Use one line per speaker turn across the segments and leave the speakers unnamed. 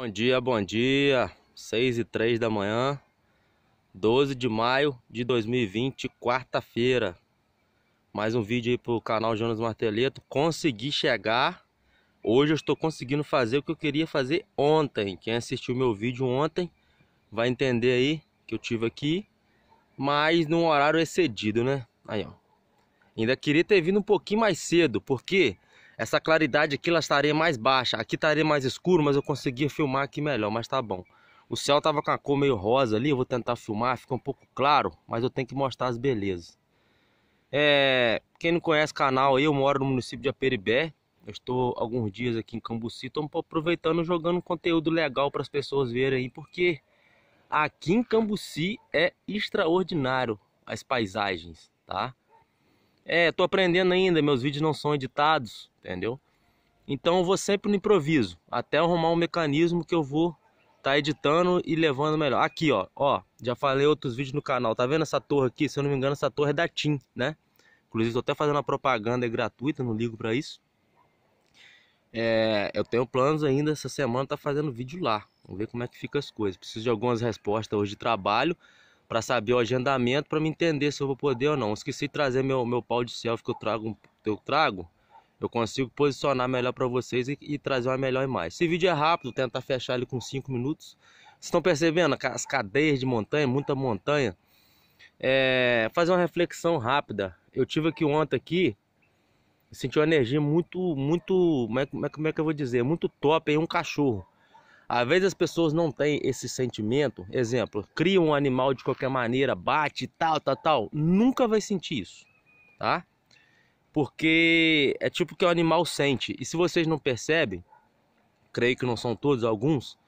Bom dia, bom dia. 6 e 3 da manhã, 12 de maio de 2020, quarta-feira. Mais um vídeo aí pro canal Jonas Marteleto. Consegui chegar. Hoje eu estou conseguindo fazer o que eu queria fazer ontem. Quem assistiu meu vídeo ontem vai entender aí que eu tive aqui, mas num horário excedido, né? Aí, ó. Ainda queria ter vindo um pouquinho mais cedo, porque essa claridade aqui ela estaria mais baixa. Aqui estaria mais escuro, mas eu conseguia filmar aqui melhor, mas tá bom. O céu tava com a cor meio rosa ali, eu vou tentar filmar, fica um pouco claro, mas eu tenho que mostrar as belezas. É, quem não conhece o canal aí, eu moro no município de Aperibé. Eu estou alguns dias aqui em Cambuci, estou aproveitando jogando conteúdo legal para as pessoas verem aí, porque aqui em Cambuci é extraordinário as paisagens, tá? É, tô aprendendo ainda, meus vídeos não são editados, entendeu? Então eu vou sempre no improviso, até arrumar um mecanismo que eu vou tá editando e levando melhor. Aqui, ó, ó, já falei outros vídeos no canal, tá vendo essa torre aqui? Se eu não me engano, essa torre é da TIM, né? Inclusive, tô até fazendo uma propaganda é gratuita, não ligo para isso. É, eu tenho planos ainda essa semana tá fazendo vídeo lá. Vamos ver como é que fica as coisas. Preciso de algumas respostas hoje de trabalho para saber o agendamento, para me entender se eu vou poder ou não. Esqueci de trazer meu, meu pau de selfie que eu trago, eu trago, eu consigo posicionar melhor para vocês e, e, trazer uma melhor imagem. Esse vídeo é rápido, tentar fechar ele com 5 minutos. Vocês estão percebendo as cadeias de montanha, muita montanha. É, fazer uma reflexão rápida. Eu tive aqui ontem aqui, senti uma energia muito, muito, como é, como é que é eu vou dizer, muito top em um cachorro. Às vezes as pessoas não têm esse sentimento. Exemplo, cria um animal de qualquer maneira, bate, tal, tal, tal. Nunca vai sentir isso, tá? Porque é tipo que o animal sente. E se vocês não percebem, creio que não são todos, alguns,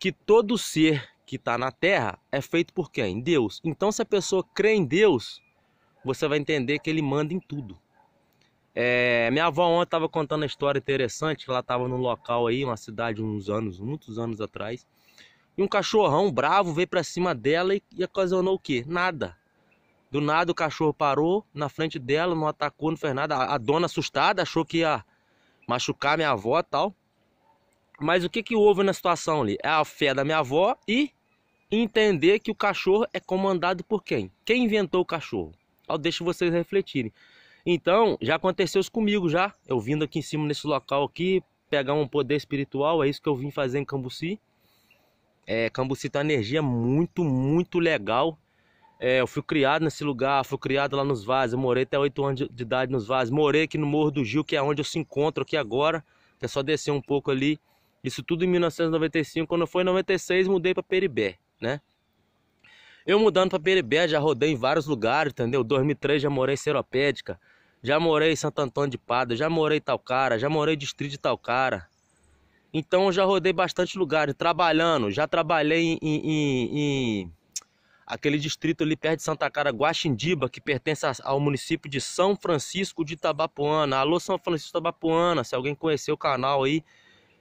que todo ser que está na Terra é feito por quem? Deus. Então se a pessoa crê em Deus, você vai entender que ele manda em tudo. É, minha avó ontem estava contando uma história interessante, ela estava num local aí, uma cidade uns anos, muitos anos atrás. E um cachorrão bravo veio para cima dela e, e ocasionou o quê? Nada. Do nada o cachorro parou na frente dela, não atacou, não fez nada. A, a dona assustada achou que ia machucar minha avó e tal. Mas o que, que houve na situação ali? É a fé da minha avó e entender que o cachorro é comandado por quem? Quem inventou o cachorro? Eu deixo vocês refletirem. Então, já aconteceu isso comigo já. Eu vindo aqui em cima nesse local aqui, pegar um poder espiritual, é isso que eu vim fazer em Cambuci. É, Cambuci tá uma energia muito, muito legal. É, eu fui criado nesse lugar, fui criado lá nos Vazes, eu morei até 8 anos de idade nos Vazes, morei aqui no Morro do Gil, que é onde eu se encontro aqui agora, que é só descer um pouco ali. Isso tudo em 1995, quando foi em 96 mudei para Peribé, né? Eu mudando para Peribé, já rodei em vários lugares, entendeu? 2003 já morei em Seropédica, já morei em Santo Antônio de Pada, já morei tal cara, já morei distrito de tal cara. Então eu já rodei bastante lugares, trabalhando, já trabalhei em, em, em aquele distrito ali perto de Santa Cara, Guaxindiba, que pertence ao município de São Francisco de Tabapuana. Alô, São Francisco de Tabapuana, se alguém conhecer o canal aí,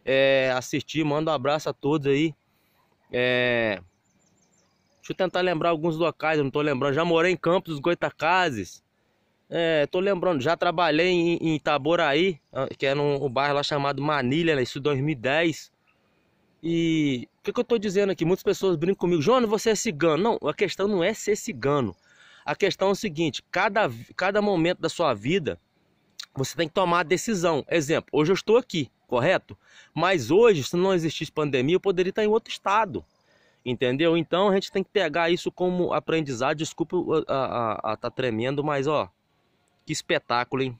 é, assistir, manda um abraço a todos aí. É, deixa eu tentar lembrar alguns locais, eu não tô lembrando. Já morei em Campos dos Goitacazes, é, tô lembrando, já trabalhei em, em Itaboraí, ah, que era um, um bairro lá chamado Manilha, né, isso em 2010. E o que, que, eu tô dizendo aqui? Muitas pessoas brincam comigo, João, você é cigano. Não, a questão não é ser cigano. A questão é o seguinte, cada, cada momento da sua vida, você tem que tomar a decisão. Exemplo, hoje eu estou aqui, correto? Mas hoje, se não existisse pandemia, eu poderia estar em outro estado. Entendeu? Então a gente tem que pegar isso como aprendizado. Desculpa a, a, a tá tremendo, mas ó, que espetáculo, hein?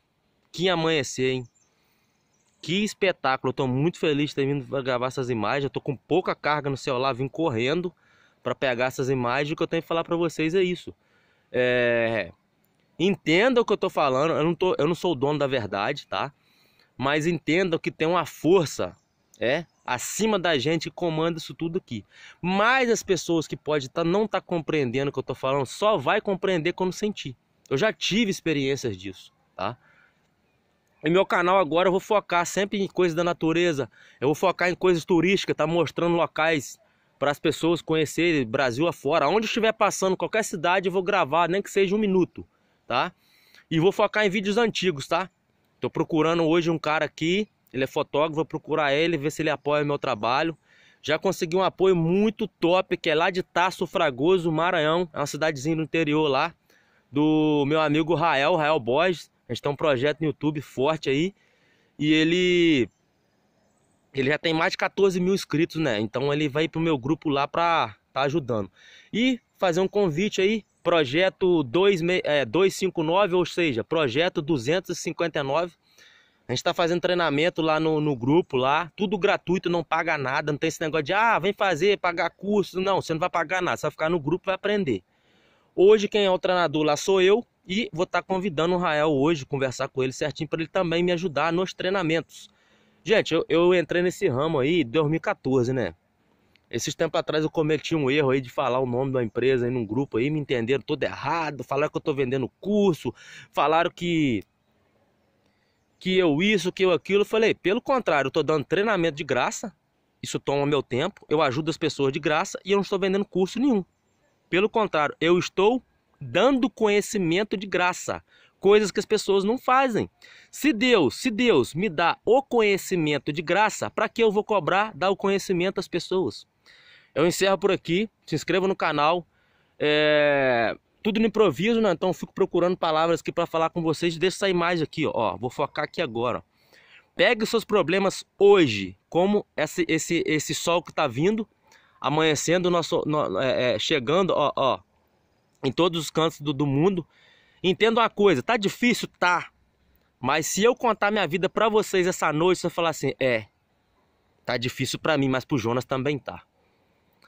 Que amanhecer, hein? Que espetáculo. Eu tô muito feliz de ter vindo gravar essas imagens. Eu tô com pouca carga no celular, vim correndo para pegar essas imagens. O que eu tenho que falar para vocês é isso. É... Entenda o que eu tô falando. Eu não, tô... eu não sou o dono da verdade, tá? Mas entenda que tem uma força, é? Acima da gente que comanda isso tudo aqui. Mas as pessoas que podem tá, não tá compreendendo o que eu tô falando, só vai compreender quando sentir. Eu já tive experiências disso, tá? E meu canal agora eu vou focar sempre em coisas da natureza. Eu vou focar em coisas turísticas, tá mostrando locais para as pessoas conhecerem Brasil afora. Onde estiver passando, qualquer cidade, eu vou gravar, nem que seja um minuto, tá? E vou focar em vídeos antigos, tá? Tô procurando hoje um cara aqui, ele é fotógrafo, vou procurar ele, ver se ele apoia meu trabalho. Já consegui um apoio muito top, que é lá de Tasso Fragoso, Maranhão. É uma cidadezinha do interior lá do meu amigo Rael, Rael Borges. A gente tem um projeto no YouTube forte aí. E ele. Ele já tem mais de 14 mil inscritos, né? Então ele vai pro meu grupo lá pra tá ajudando. E fazer um convite aí, projeto 2, é, 259, ou seja, projeto 259. A gente está fazendo treinamento lá no, no, grupo, lá, tudo gratuito, não paga nada, não tem esse negócio de ah, vem fazer, pagar curso. Não, você não vai pagar nada, você vai ficar no grupo vai aprender. Hoje quem é o treinador lá sou eu e vou estar tá convidando o Rael hoje, conversar com ele certinho para ele também me ajudar nos treinamentos. Gente, eu, eu entrei nesse ramo aí em 2014, né? Esses tempos atrás eu cometi um erro aí de falar o nome da empresa aí num grupo aí, me entenderam todo errado, falaram que eu tô vendendo curso, falaram que que eu isso, que eu aquilo. Eu falei, pelo contrário, eu tô dando treinamento de graça, isso toma meu tempo, eu ajudo as pessoas de graça e eu não estou vendendo curso nenhum. Pelo contrário, eu estou dando conhecimento de graça, coisas que as pessoas não fazem. Se Deus, se Deus me dá o conhecimento de graça, para que eu vou cobrar dar o conhecimento às pessoas? Eu encerro por aqui. Se inscreva no canal. É... Tudo no improviso, né? Então fico procurando palavras aqui para falar com vocês. Deixa essa imagem aqui, ó. Vou focar aqui agora. Pegue os seus problemas hoje, como esse, esse, esse sol que está vindo, amanhecendo, nosso, no, é, é, chegando, ó, ó, em todos os cantos do, do mundo. Entenda uma coisa, tá difícil? Tá. Mas se eu contar minha vida para vocês essa noite, você falar assim, é, tá difícil para mim, mas pro Jonas também tá.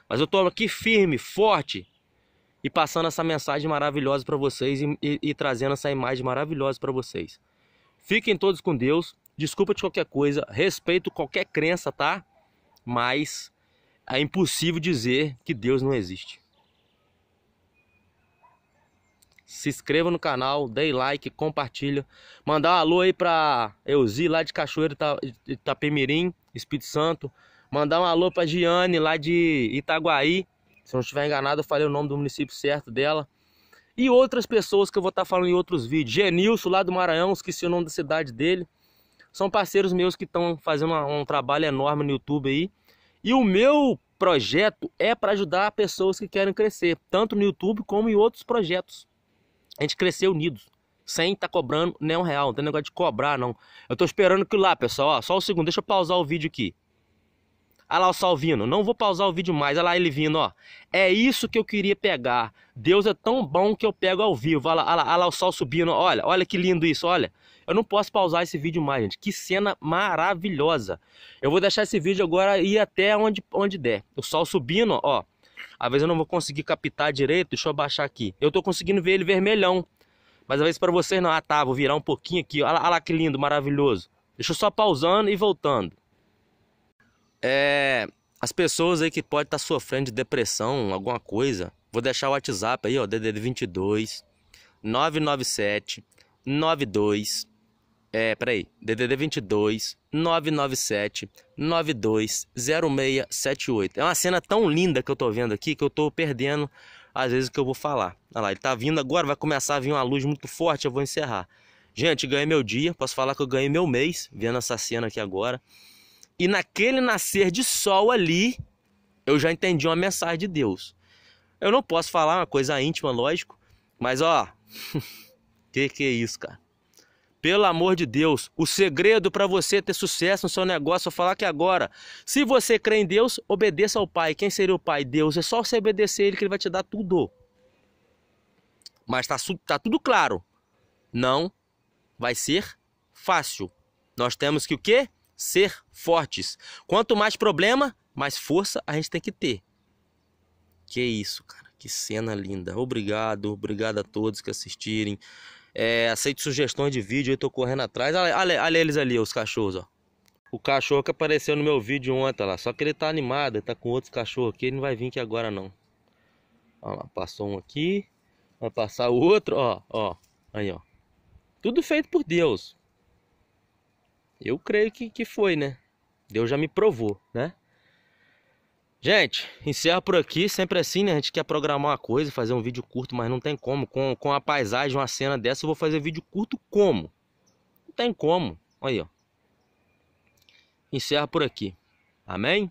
Mas eu tô aqui firme, forte e passando essa mensagem maravilhosa para vocês e, e, e, trazendo essa imagem maravilhosa para vocês. Fiquem todos com Deus. Desculpa de qualquer coisa, respeito qualquer crença, tá? Mas é impossível dizer que Deus não existe. Se inscreva no canal, dê like, compartilha. Mandar um alô aí pra Euzi, lá de Cachoeiro, Itapemirim, Espírito Santo. Mandar um alô pra Giane, lá de Itaguaí. Se eu não estiver enganado, eu falei o nome do município certo dela. E outras pessoas que eu vou estar tá falando em outros vídeos. Genilson, lá do Maranhão, esqueci o nome da cidade dele. São parceiros meus que estão fazendo um trabalho enorme no YouTube aí. E o meu projeto é para ajudar pessoas que querem crescer, tanto no YouTube como em outros projetos. A gente crescer unidos, sem estar tá cobrando nem um real. Não tem negócio de cobrar, não. Eu tô esperando que lá, pessoal, ó, só um segundo, deixa eu pausar o vídeo aqui. Olha lá o Salvino, não vou pausar o vídeo mais. Olha lá ele vindo, ó. É isso que eu queria pegar. Deus é tão bom que eu pego ao vivo. Olha lá, olha lá, olha lá o sol subindo, olha, olha que lindo isso, olha. Eu não posso pausar esse vídeo mais, gente. Que cena maravilhosa. Eu vou deixar esse vídeo agora ir até onde, onde der. O sol subindo, ó. Às vezes eu não vou conseguir captar direito. Deixa eu baixar aqui. Eu tô conseguindo ver ele vermelhão. Mas às vezes para vocês não. Ah, tá. Vou virar um pouquinho aqui. Olha lá, olha lá que lindo, maravilhoso. Deixa eu só pausando e voltando. É... As pessoas aí que podem estar tá sofrendo de depressão, alguma coisa. Vou deixar o WhatsApp aí, ó. DDD 22 997 92 é, peraí, DDD 22 997 920678. É uma cena tão linda que eu tô vendo aqui que eu tô perdendo às vezes que eu vou falar. Olha lá, ele tá vindo agora, vai começar a vir uma luz muito forte, eu vou encerrar. Gente, ganhei meu dia, posso falar que eu ganhei meu mês vendo essa cena aqui agora. E naquele nascer de sol ali, eu já entendi uma mensagem de Deus. Eu não posso falar uma coisa íntima, lógico, mas ó, que que é isso, cara? Pelo amor de Deus, o segredo para você ter sucesso no seu negócio, eu falar que agora, se você crê em Deus, obedeça ao Pai. Quem seria o Pai? Deus. É só você obedecer Ele que Ele vai te dar tudo. Mas tá, tá tudo claro. Não vai ser fácil. Nós temos que o quê? Ser fortes. Quanto mais problema, mais força a gente tem que ter. Que isso, cara. Que cena linda. Obrigado, obrigado a todos que assistirem. É, aceito sugestões de vídeo, eu tô correndo atrás. Olha, olha, olha, eles ali, os cachorros, ó. O cachorro que apareceu no meu vídeo ontem lá. Só que ele tá animado, ele tá com outros cachorros aqui. Ele não vai vir aqui agora, não. Olha lá, passou um aqui. Vai passar o outro, ó, ó. Aí, ó. Tudo feito por Deus. Eu creio que, que foi, né? Deus já me provou, né? Gente, encerra por aqui, sempre assim, né? A gente quer programar uma coisa, fazer um vídeo curto, mas não tem como. Com, com a paisagem, uma cena dessa, eu vou fazer vídeo curto como? Não tem como. Aí, ó. Encerra por aqui. Amém?